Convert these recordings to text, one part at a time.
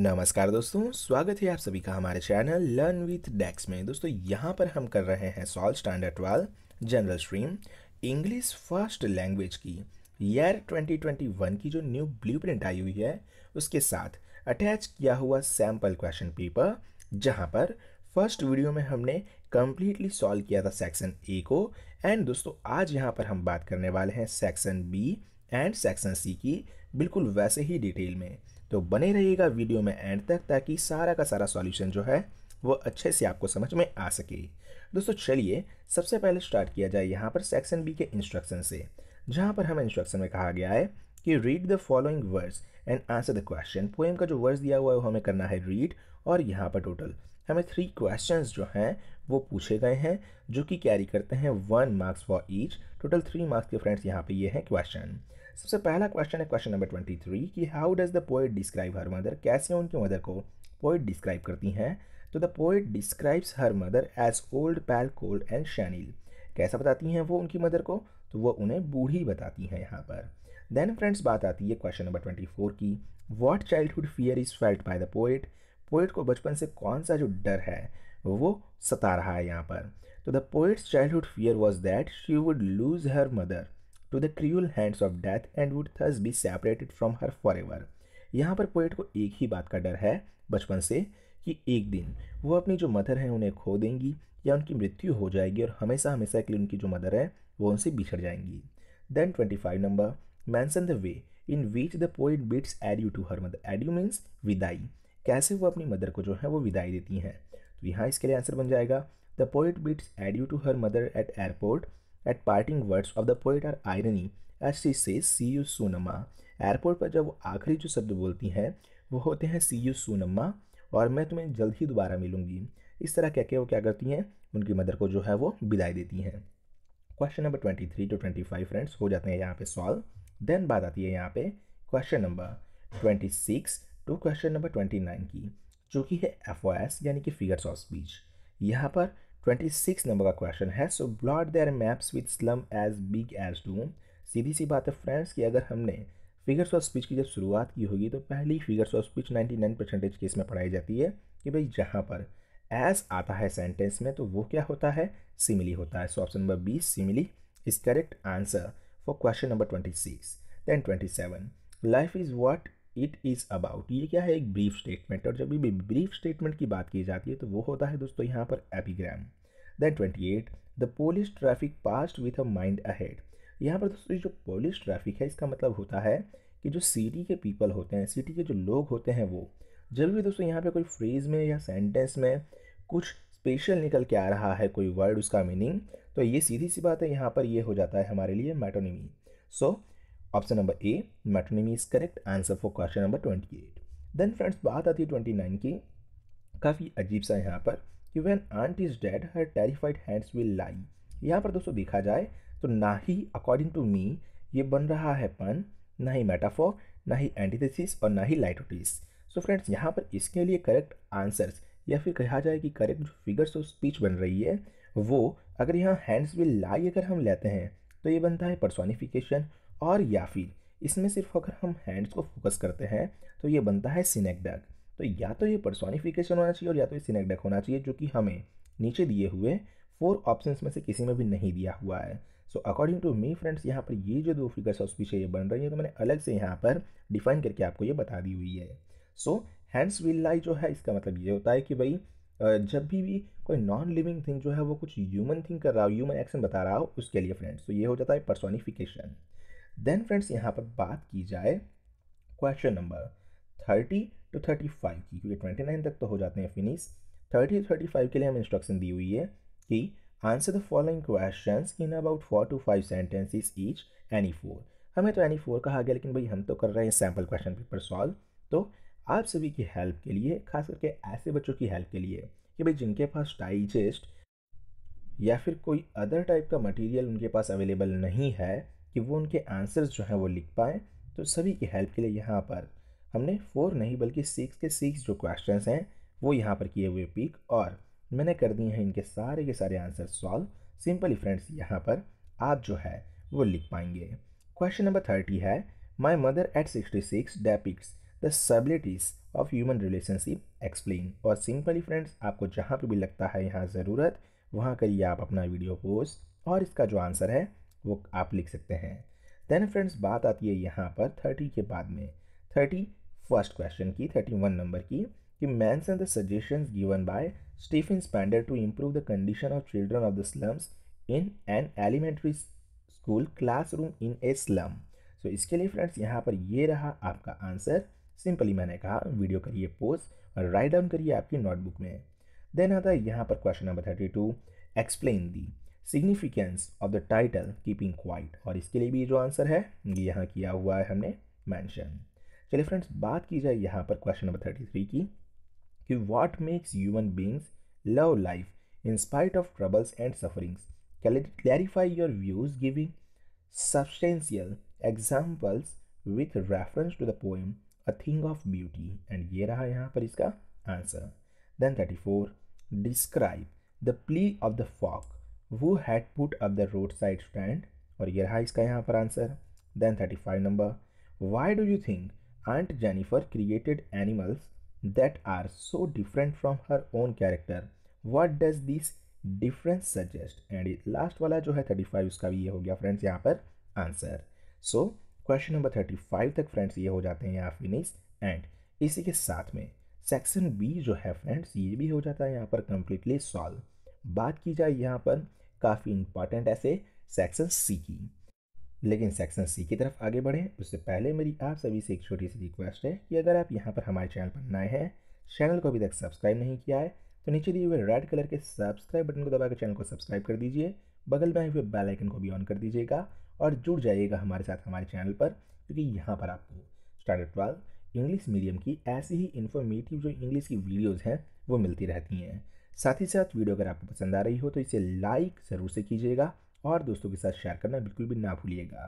नमस्कार दोस्तों स्वागत है आप सभी का हमारे चैनल लर्न विथ डेक्स में दोस्तों यहाँ पर हम कर रहे हैं solve standard twelve general stream English first language की ईयर 2021 की जो न्यू ब्लूप्रिंट आई हुई है उसके साथ अटैच किया हुआ सैम्पल क्वेश्चन पेपर जहाँ पर फर्स्ट वीडियो में हमने कम्प्लीटली सॉल्व किया था सेक्शन ए को एंड दोस्तों आज यहाँ पर हम बात करने वाले हैं section B and section C की बिल्कुल वैसे ही डिटेल में तो बने रहिएगा वीडियो में एंड तक ताकि सारा का सारा सॉल्यूशन जो है वो अच्छे से आपको समझ में आ सके दोस्तों चलिए सबसे पहले स्टार्ट किया जाए यहाँ पर सेक्शन बी के इंस्ट्रक्शन से जहाँ पर हमें इंस्ट्रक्शन में कहा गया है कि read the following words and answer the question poem का जो वर्ड्स दिया हुआ है वो हमें करना है रीड और यहाँ पर टोटल हमें थ्री क्वेश्चन जो हैं वो पूछे गए हैं जो कि कैरी करते हैं one marks for each total three marks के फ्रेंड्स यहाँ पे ये हैं क्वेश्चन सबसे पहला क्वेश्चन है क्वेश्चन नंबर ट्वेंटी थ्री कि how does the poet describe her mother कैसे उनकी मदर को पोइट डिस्क्राइब करती हैं तो the poet describes her mother as old pale cold and senile कैसा बताती हैं वो उनकी मदर को तो वो उन्हें बूढ़ी बताती हैं यहाँ पर देन फ्रेंड्स बात आती है क्वेश्चन नंबर ट्वेंटी फोर की what childhood fear is felt by the poet poet को बचपन से कौन सा जो डर है वो सता रहा है यहाँ पर तो the poet's childhood fear was that she would lose her mother to the cruel hands of death and would would be separated from her for ever यहाँ पर पोइट को एक ही बात का डर है बचपन से कि एक दिन वो अपनी जो मदर हैं उन्हें खो देंगी या उनकी मृत्यु हो जाएगी और हमेशा हमेशा के लिए उनकी जो मदर है वो उनसे बिछड़ जाएंगी then twenty five number mention the way in which the poet bids you to her mother adieu means विदाई कैसे वो अपनी मदर को जो है वो विदाई देती हैं तो यहाँ इसके लिए आंसर बन जाएगा the poet bids you to her mother at airport at parting words of the poet are irony as see say see you सोनम्मा airport पर जब वो आखिरी जो शब्द बोलती हैं वो होते हैं सी यू सोनम्मा और मैं तुम्हें जल्द ही दोबारा मिलूंगी इस तरह कह के वो क्या करती हैं उनकी मदर को जो है वो विदाई देती हैं question number twenty three to twenty five friends हो जाते हैं यहाँ पे सॉल्व देन बात आती है यहाँ पे question number twenty six to question number twenty nine की जो कि है एफ ओ एस यानी कि फिगर्स ऑफ स्पीच यहाँ पर 26 नंबर का क्वेश्चन है so blot their maps with slum as big as doom सीधी सी बात है फ्रेंड्स कि अगर हमने फिगर्स ऑफ स्पीच की जब शुरुआत की होगी तो पहली figures of speech 99 percentage case में पढ़ाई जाती है कि भाई जहाँ पर एज आता है सेंटेंस में तो वो क्या होता है सिमिली होता है so option number B simile is correct answer for question number twenty six then seven life is what it is about ये क्या है एक ब्रीफ स्टेटमेंट और जब भी ब्रीफ स्टेटमेंट की बात की जाती है तो वो होता है दोस्तों यहाँ पर epigram then twenty eight the polish traffic past with a mind ahead यहाँ पर दोस्तों जो पोलिश ट्रैफिक है इसका मतलब होता है कि जो सिटी के पीपल होते हैं सिटी के जो लोग होते हैं वो जब भी दोस्तों यहाँ पर कोई फ्रेज़ में या सेंटेंस में कुछ स्पेशल निकल के आ रहा है कोई वर्ड उसका मीनिंग तो ये सीधी सी बात है यहाँ पर ये हो जाता है हमारे लिए metonymy so so, option number A metonymy is correct answer for question number twenty eight then friends बात आती है ट्वेंटी नाइन की काफ़ी अजीब सा यहाँ पर कि when Aunt is dead her terrified hands will lie यहाँ पर दोस्तों देखा जाए तो ना ही अकॉर्डिंग टू मी ये बन रहा है पन ना ही मेटाफॉर ना ही एंटीथेसिस और ना ही लाइटोटिस सो फ्रेंड्स यहाँ पर इसके लिए करेक्ट आंसर्स या फिर कहा जाए कि करेक्ट जो फिगर्स ऑफ स्पीच बन रही है वो अगर यहाँ हैंड्स विल लाई अगर हम लेते हैं तो ये बनता है परसोनिफिकेशन और या फिर इसमें सिर्फ अगर हम हैंड्स को फोकस करते हैं तो ये बनता है सिनेक तो या तो ये पर्सोनिफिकेशन होना चाहिए और या तो ये सिनेक होना चाहिए जो कि हमें नीचे दिए हुए फोर ऑप्शन में से किसी में भी नहीं दिया हुआ है so according to me friends यहाँ पर ये जो दो फिगर्स है उस पीछे ये बन रही है तो मैंने अलग से यहाँ पर डिफाइन करके आपको ये बता दी हुई है सो हैंड्स विल लाई जो है इसका मतलब ये होता है कि भाई जब भी भी कोई नॉन लिविंग थिंग जो है वो कुछ ह्यूमन थिंग कर रहा हो ह्यूमन एक्शन बता रहा हो उसके लिए फ्रेंड्स तो ये हो जाता है पर्सोनिफिकेशन देन फ्रेंड्स यहाँ पर बात की जाए question number thirty two thirty five की क्योंकि ट्वेंटी नाइन तक तो हो जाते हैं finish thirty two thirty five के लिए हमें इंस्ट्रक्शन दी हुई है कि answer the following question in about four to five sentences each any four हमें तो एनी फोर कहा गया लेकिन भाई हम तो कर रहे हैं सैम्पल क्वेश्चन पेपर सॉल्व तो आप सभी की हेल्प के लिए खास करके ऐसे बच्चों की हेल्प के लिए कि भाई जिनके पास डाइजेस्ट या फिर कोई अदर टाइप का मटेरियल उनके पास अवेलेबल नहीं है कि वो उनके आंसर्स जो हैं वो लिख पाएँ तो सभी की हेल्प के लिए यहाँ पर हमने फोर नहीं बल्कि सिक्स के सिक्स जो क्वेश्चंस हैं वो यहाँ पर किए हुए पिक और मैंने कर दिए हैं इनके सारे के सारे आंसर सॉल्व सिंपली फ्रेंड्स यहाँ पर आप जो है वो लिख पाएंगे क्वेश्चन नंबर थर्टी है my mother at sixty six depicts the stabilities of human relationship explain और सिंपली फ्रेंड्स आपको जहाँ पर भी लगता है यहाँ ज़रूरत वहाँ करिए आप अपना वीडियो पोस्ट और इसका जो आंसर है वो आप लिख सकते हैं देन फ्रेंड्स बात आती है यहाँ पर थर्टी के बाद में थर्टी फर्स्ट क्वेश्चन की थर्टी वन नंबर की कि mention and the suggestion given by Stephen Spender to improve the condition of children of the slums in an elementary school classroom in a slum so इसके लिए friends यहाँ पर ये रहा आपका answer simply मैंने कहा वीडियो करिए पोज और राइट डाउन करिए आपकी नोटबुक में देन आता है यहाँ पर question number thirty two explain the significance of the title keeping quiet और इसके लिए भी जो आंसर है ये यहाँ किया हुआ है हमने मैंशन चलिए फ्रेंड्स बात की जाए यहाँ पर क्वेश्चन नंबर थर्टी थ्री की कि what makes human beings love life in spite of troubles and sufferings clarify your views giving substantial examples with reference to the poem a thing of beauty and ये रहा यहाँ पर इसका answer then thirty four describe the plea of the folk who had put up the road side stand और यह रहा इसका यहाँ पर answer then thirty five number why do you think aunt Jennifer created animals that are so different from her own character what does this difference suggest and last वाला जो है five उसका भी ये हो गया फ्रेंड्स यहाँ पर answer so question number thirty five तक फ्रेंड्स ये हो जाते हैं यहाँ फिनिश एंड इसी के साथ में सेक्शन बी जो है फ्रेंड्स ये भी हो जाता है यहाँ पर कंप्लीटली सॉल्व बात की जाए यहाँ पर काफ़ी इंपॉर्टेंट ऐसे सेक्शन सी की लेकिन सेक्शन सी की तरफ आगे बढ़ें उससे पहले मेरी आप सभी से एक छोटी सी रिक्वेस्ट है कि अगर आप यहाँ पर हमारे चैनल पर नए हैं चैनल को अभी तक सब्सक्राइब नहीं किया है तो नीचे दिए हुए रेड कलर के सब्सक्राइब बटन को दबाकर चैनल को सब्सक्राइब कर दीजिए बगल में हुए बेल आइकन को भी ऑन कर दीजिएगा और जुड़ जाइएगा हमारे साथ हमारे चैनल पर क्योंकि यहाँ पर आपको स्टैंडर्ड ट्वेल्व इंग्लिश मीडियम की ऐसी ही इन्फॉर्मेटिव जो इंग्लिश की वीडियोज़ हैं वो मिलती रहती हैं साथ ही साथ वीडियो अगर आपको पसंद आ रही हो तो इसे लाइक ज़रूर से कीजिएगा और दोस्तों के साथ शेयर करना बिल्कुल भी ना भूलिएगा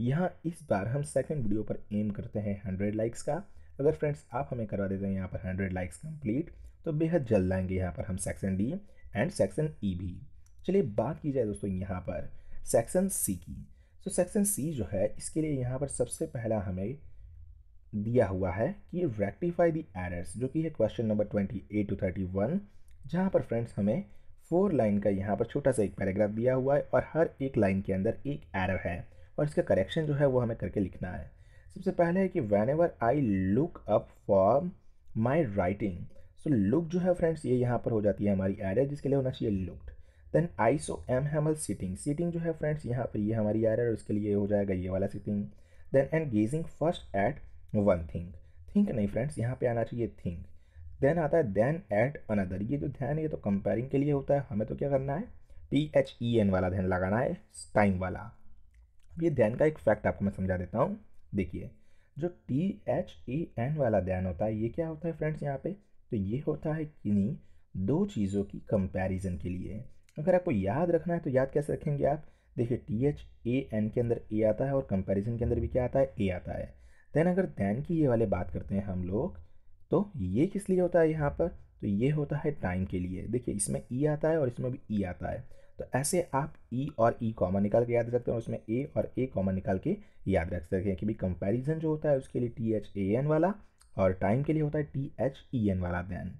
यहाँ इस बार हम सेकंड वीडियो पर एम करते हैं हंड्रेड लाइक्स का अगर फ्रेंड्स आप हमें करवा देते हैं यहाँ पर हंड्रेड लाइक्स कम्प्लीट तो बेहद जल्द लाएंगे यहाँ पर हम section D and section E भी चलिए बात की जाए दोस्तों यहाँ पर सेक्शन सी की तो सेक्शन सी जो है इसके लिए यहाँ पर सबसे पहला हमें दिया हुआ है कि रेक्टिफाई दी एरर्स जो कि है question number twenty eight to thirty one जहाँ पर फ्रेंड्स हमें फोर लाइन का यहाँ पर छोटा सा एक पैराग्राफ दिया हुआ है और हर एक लाइन के अंदर एक एरर है और इसका करेक्शन जो है वो हमें करके लिखना है सबसे पहले है कि whenever I look up for my writing so look जो है फ्रेंड्स ये यहाँ पर हो जाती है हमारी एरर जिसके लिए होना चाहिए look then I saw am हेमल सिटिंग सिटिंग जो है फ्रेंड्स यहाँ पर ये हमारी एरर और इसके लिए हो जाएगा ये वाला sitting then and gazing first at one thing think नहीं फ्रेंड्स यहाँ पे आना चाहिए थिंक देन आता है देन एट अनदर ये जो ध्यान ये तो कंपेयरिंग के लिए होता है हमें तो क्या करना है टी एच ई एन वाला ध्यान लगाना है टाइम वाला अब ये ध्यान का एक फैक्ट आपको मैं समझा देता हूँ देखिए जो टी एच ई एन वाला ध्यान होता है ये क्या होता है फ्रेंड्स यहाँ पे तो ये होता है किन्हीं दो चीज़ों की कंपेरिजन के लिए अगर आपको याद रखना है तो याद कैसे रखेंगे आप देखिए टी एच ए एन के अंदर ए आता है और कंपेरिजन के अंदर भी क्या आता है ए आता है देन अगर देन की ये वाले बात करते हैं हम लोग तो ये किस लिए होता है यहाँ पर तो ये होता है टाइम के लिए देखिए इसमें ई e आता है और इसमें भी ई e आता है तो ऐसे आप ई e और ई कॉमन निकाल के याद रख सकते हैं और उसमें ए और ए कॉमन निकाल के याद रख सकते हैं कि भी कंपैरिजन जो होता है उसके लिए टी एच ए एन वाला और टाइम के लिए होता है टी एच ई एन वाला देन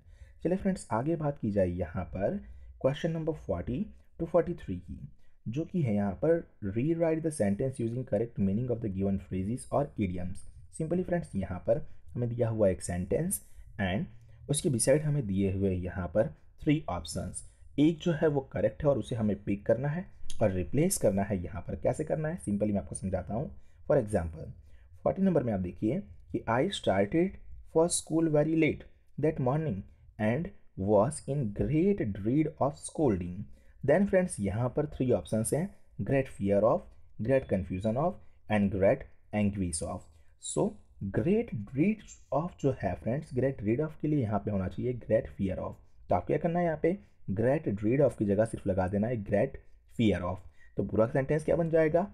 चलिए फ्रेंड्स आगे बात की जाए यहाँ पर question number forty two forty three की जो कि है यहाँ पर rewrite the sentence using correct meaning of the given phrases और इडियम्स सिंपली फ्रेंड्स यहाँ पर हमें दिया हुआ एक सेंटेंस एंड उसके बिसाइड हमें दिए हुए यहाँ पर थ्री ऑप्शंस एक जो है वो करेक्ट है और उसे हमें पिक करना है और रिप्लेस करना है यहाँ पर कैसे करना है सिंपली मैं आपको समझाता हूँ फॉर एग्जाम्पल फोर्टी नंबर में आप देखिए कि I started for school very late that morning and was in great dread of scolding then friends यहाँ पर थ्री ऑप्शन हैं great fear of great confusion of and great angries of so great breed of जो है friends great read of के लिए यहाँ पे होना चाहिए ग्रेट फियर ऑफ तो आपको क्या करना है यहाँ पे ग्रेट रीड ऑफ की जगह सिर्फ लगा देना है ग्रेट फियर ऑफ तो पूरा सेंटेंस क्या बन जाएगा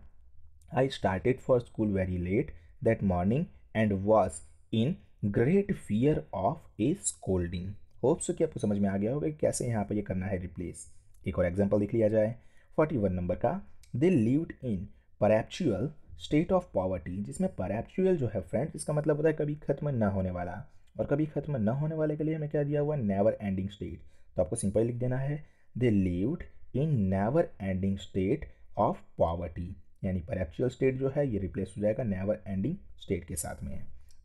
I started for school very late that morning and was in great fear of a scolding hopes कि आपको समझ में आ गया होगा कि कैसे यहाँ पर यह करना है रिप्लेस एक और एग्जाम्पल देख लिया जाए फोर्टी वन नंबर का they live in perpetual state of poverty जिसमें परैप्चुअल जो है फ्रेंड्स इसका मतलब होता है कभी खत्म ना होने वाला और कभी खत्म ना होने वाले के लिए हमें क्या दिया हुआ नेवर एंडिंग स्टेट तो आपको सिंपल लिख देना है they lived in never ending state of poverty यानी परैप्चुअल स्टेट जो है ये रिप्लेस हो जाएगा नेवर एंडिंग स्टेट के साथ में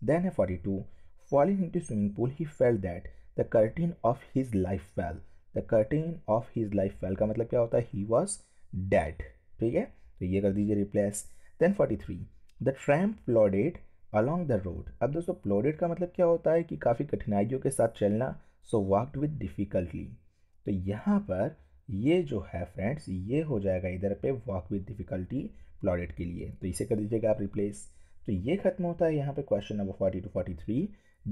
देन है forty two falling into swimming pool he fell that the curtain of his life fell the curtain of his life fell का मतलब क्या होता है ही वॉज डेड ठीक है तो ये कर दीजिए replace then forty three the tramp plodded along the road अब दोस्तों प्लॉडेड का मतलब क्या होता है कि काफ़ी कठिनाइयों के साथ चलना सो वॉकड विद डिफिकल्टी तो यहाँ पर ये जो है फ्रेंड्स ये हो जाएगा इधर पे वॉक विद डिफ़िकल्टी प्लॉडेड के लिए तो इसे कर दीजिएगा आप रिप्लेस तो ये खत्म होता है यहाँ पे question number forty two forty three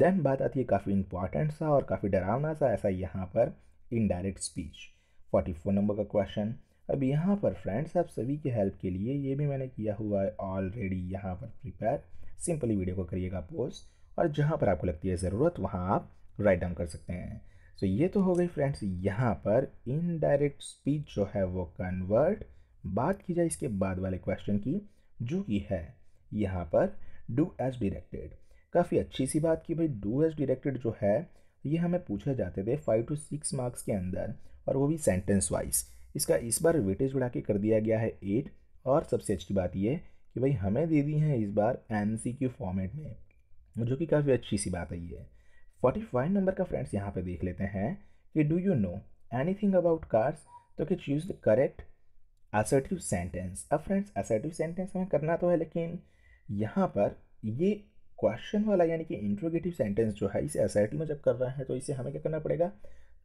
then बात आती है काफ़ी इंपॉर्टेंट सा और काफ़ी डरावना सा ऐसा यहाँ पर indirect speech forty four number का क्वेश्चन अब यहाँ पर फ्रेंड्स आप सभी की हेल्प के लिए ये भी मैंने किया हुआ है ऑलरेडी यहाँ पर प्रिपेयर सिंपली वीडियो को करिएगा पोस्ट और जहाँ पर आपको लगती है ज़रूरत वहाँ आप राइट डाउन कर सकते हैं सो so, ये तो हो गई फ्रेंड्स यहाँ पर इनडायरेक्ट स्पीच जो है वो कन्वर्ट बात की जाए इसके बाद वाले क्वेश्चन की जो कि है यहाँ पर डू एज डिरेक्टेड काफ़ी अच्छी सी बात की भाई डू एज डिरेक्टेड जो है ये हमें पूछे जाते थे फाइव टू सिक्स मार्क्स के अंदर और वो भी सेंटेंस वाइज इसका इस बार वेटेज बढ़ा के कर दिया गया है एट और सबसे अच्छी बात यह कि भाई हमें दे दी हैं इस बार एन फॉर्मेट में जो कि काफ़ी अच्छी सी बात आई है फोर्टी फाइव नंबर का फ्रेंड्स यहाँ पे देख लेते हैं कि do you know anything about cars तो कि choose the correct assertive sentence अब फ्रेंड्स असर्टिव सेंटेंस हमें करना तो है लेकिन यहाँ पर ये क्वेश्चन वाला यानी कि इंट्रोगेटिव सेंटेंस जो है इसे असर्टिव में जब कर रहे हैं तो इसे हमें क्या करना पड़ेगा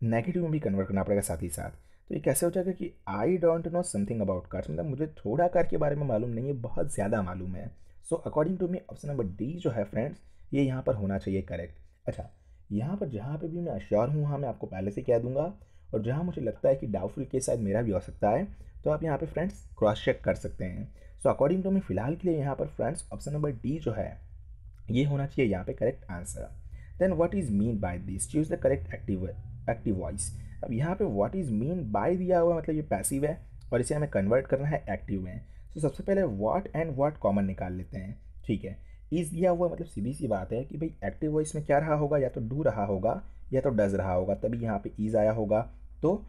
नेगेटिव में भी कन्वर्ट करना पड़ेगा साथ ही साथ तो ये कैसे हो जाएगा कि I don't know something about cars मतलब मुझे थोड़ा कार के बारे में मालूम नहीं है बहुत ज़्यादा मालूम है so according to me option number D जो है फ्रेंड्स ये यहाँ पर होना चाहिए करेक्ट अच्छा यहाँ पर जहाँ पर भी मैं अश्योर हूँ वहाँ मैं आपको पहले से कह दूंगा और जहाँ मुझे लगता है कि डाउटफुल केस शायद मेरा भी हो सकता है तो आप यहाँ पर फ्रेंड्स क्रॉस चेक कर सकते हैं सो अकॉर्डिंग टू मी फिलहाल के लिए यहाँ पर फ्रेंड्स ऑप्शन नंबर डी जो है ये होना चाहिए यहाँ पे correct answer then what is mean by this choose the correct active active voice अब यहाँ पे व्हाट इज़ मीन बाय दिया हुआ मतलब ये पैसिव है और इसे हमें कन्वर्ट करना है एक्टिव में तो सबसे पहले व्हाट एंड व्हाट कॉमन निकाल लेते हैं ठीक है इज़ दिया हुआ मतलब सीधी सी बात है कि भाई एक्टिव वॉइस में क्या रहा होगा या तो डू रहा होगा या तो डज रहा होगा तभी यहाँ पर ईज आया होगा तो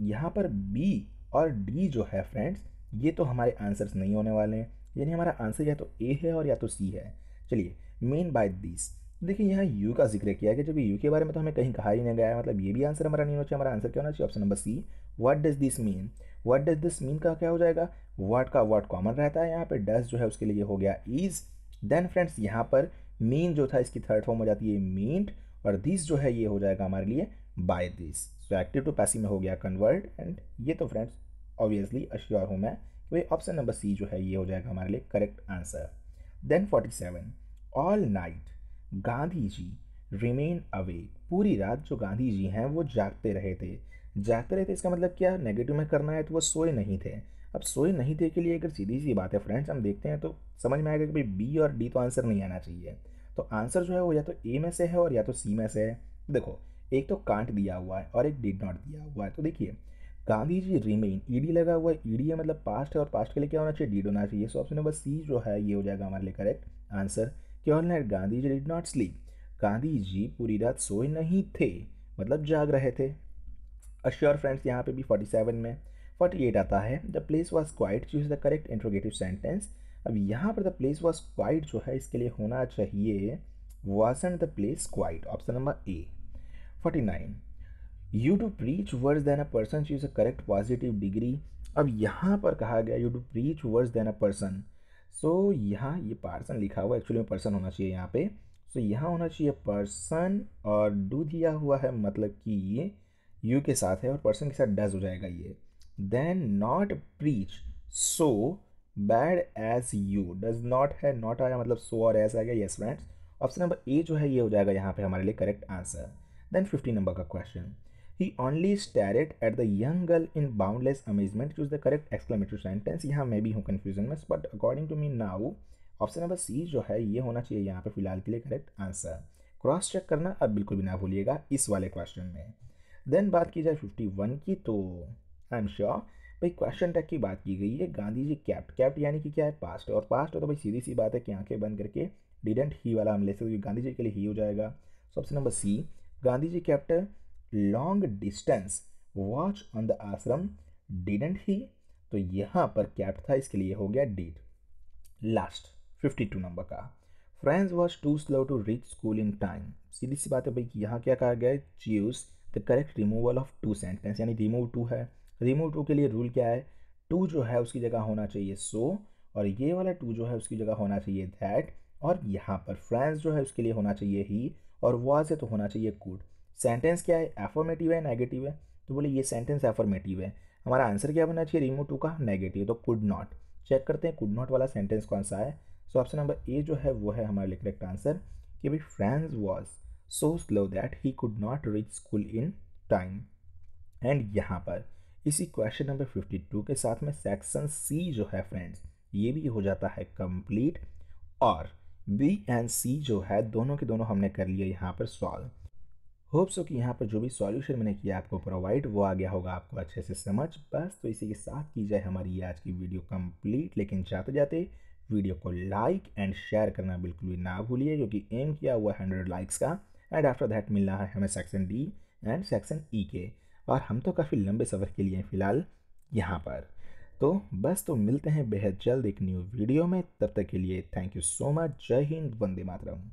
यहाँ पर बी और डी जो है फ्रेंड्स ये तो हमारे आंसर्स नहीं होने वाले हैं यानी हमारा आंसर या तो ए है और या तो सी है चलिए मेन बाय दिस देखिए यहाँ यू का जिक्र किया गया जबकि यू के बारे में तो हमें कहीं कहा ही नहीं गया है मतलब ये भी आंसर हमारा नहीं होना चाहिए हमारा आंसर क्या होना चाहिए option number C what does this mean what does this mean का क्या हो जाएगा व्हाट का व्हाट कॉमन रहता है यहाँ पे डज जो है उसके लिए हो गया इज देन फ्रेंड्स यहाँ पर मीन जो था इसकी थर्ड फॉर्म हो जाती है मीट और दिस जो है ये हो जाएगा हमारे लिए by this so active to passive में हो गया कन्वर्ट एंड ये तो फ्रेंड्स ऑब्वियसली अश्योर हूँ मैं कि भाई ऑप्शन नंबर सी जो है ये हो जाएगा हमारे लिए correct answer then forty seven all night Gandhi ji remain away पूरी रात जो गांधी जी हैं वो जागते रहे थे जागते रहे थे इसका मतलब क्या नेगेटिव में करना है तो वो सोए नहीं थे अब सोए नहीं थे के लिए अगर सीधी सी बात है फ्रेंड्स हम देखते हैं तो समझ में आएगा कि भाई बी और डी तो आंसर नहीं आना चाहिए तो आंसर जो है वो या तो ए में से है और या तो सी में से है देखो एक तो कांट दिया हुआ है और एक डिड नॉट दिया हुआ है तो देखिए Gandhi ji remain E e लगा हुआ है ईडी e है मतलब पास्ट है और पास्ट के लिए क्या होना चाहिए डीड होना चाहिए सो ऑप्शन नंबर सी जो है ये हो जाएगा हमारे लिए correct answer Jawaharlal Gandhi ji did not sleep Gandhi ji पूरी रात सोए नहीं थे मतलब जाग रहे थे अश्योर फ्रेंड्स यहाँ पे भी 47 में 48 आता है the place was quite choose the correct interrogative sentence अब यहाँ पर द प्लेस वॉज क्वाइट जो है इसके लिए होना चाहिए wasn't the place quite option number A 49 you too preach worse than a person choose a correct positive degree अब यहाँ पर कहा गया you too preach worse than a person so so, यहाँ ये पर्सन लिखा हुआ एक्चुअली में पर्सन होना चाहिए यहाँ पे सो so, यहाँ होना चाहिए पर्सन और डू दिया हुआ है मतलब कि ये यू के साथ है और पर्सन के साथ डज हो जाएगा ये then not preach so bad as you does not है नॉट आया मतलब सो और एज आ गया yes friends option number A जो है ये हो जाएगा यहाँ पे हमारे लिए correct answer then fifteen number का question he only stared at the young girl in boundless amazement choose the correct exclamatory sentence यहाँ मैं भी हूँ कन्फ्यूजन में but according to me now option number C जो है ये होना चाहिए यहाँ पे फिलहाल के लिए करेक्ट आंसर क्रॉस चेक करना अब बिल्कुल भी ना भूलिएगा इस वाले क्वेश्चन में देन बात की जाए फिफ्टी वन की तो आई एम श्योर भाई क्वेश्चन टैक की बात की गई है गांधी जी कैप्ट कैप्ट यानी कि क्या है पास्ट और पास्ट हो तो भाई सीधी सी बात है कि आंखें बंद करके डिडेंट ही वाला हम ले सकते गांधी जी के लिए ही हो जाएगा so option number C Gandhi ji kept long distance watch on the ashram didn't he तो यहाँ पर कैप्ट था इसके लिए हो गया डीड लास्ट 52 नंबर का friends was too slow to reach school in time सीधी सी बात है भाई यहाँ क्या कहा गया है choose the correct removal of too sentence यानी रिमूव टू है रिमूव टू के लिए रूल क्या है टू जो है उसकी जगह होना चाहिए सो so, और ये वाला टू जो है उसकी जगह होना चाहिए दैट और यहाँ पर फ्रेंस जो है उसके लिए होना चाहिए ही और वॉज है तो होना चाहिए कूड सेंटेंस क्या है एफॉर्मेटिव है नेगेटिव है तो बोले ये सेंटेंस एफॉर्मेटिव है हमारा आंसर क्या बनना चाहिए रिमो टू का नेगेटिव तो कुड नॉट चेक करते हैं कुड नॉट वाला सेंटेंस कौन सा है सो ऑप्शन नंबर ए जो है वो है हमारा लिए करेक्ट आंसर कि भाई friends was so slow that he could not reach school in time and यहाँ पर इसी क्वेश्चन नंबर फिफ्टी टू के साथ में सेक्शन सी जो है फ्रेंड्स ये भी हो जाता है कंप्लीट और बी एंड सी जो है दोनों के दोनों हमने कर लिए यहाँ पर सॉल्व होप सो कि यहाँ पर जो भी सॉल्यूशन मैंने किया आपको प्रोवाइड वो आ गया होगा आपको अच्छे से समझ बस तो इसी के साथ की जाए हमारी आज की वीडियो कंप्लीट लेकिन जाते जाते वीडियो को लाइक एंड शेयर करना बिल्कुल भी ना भूलिए क्योंकि एम किया हुआ हंड्रेड लाइक्स का एंड आफ्टर दैट मिलना है हमें section D and section E के और हम तो काफ़ी लंबे सफ़र के लिए फ़िलहाल यहाँ पर तो बस तो मिलते हैं बेहद जल्द एक न्यू वीडियो में तब तक के लिए थैंक यू सो मच जय हिंद वंदे मातरम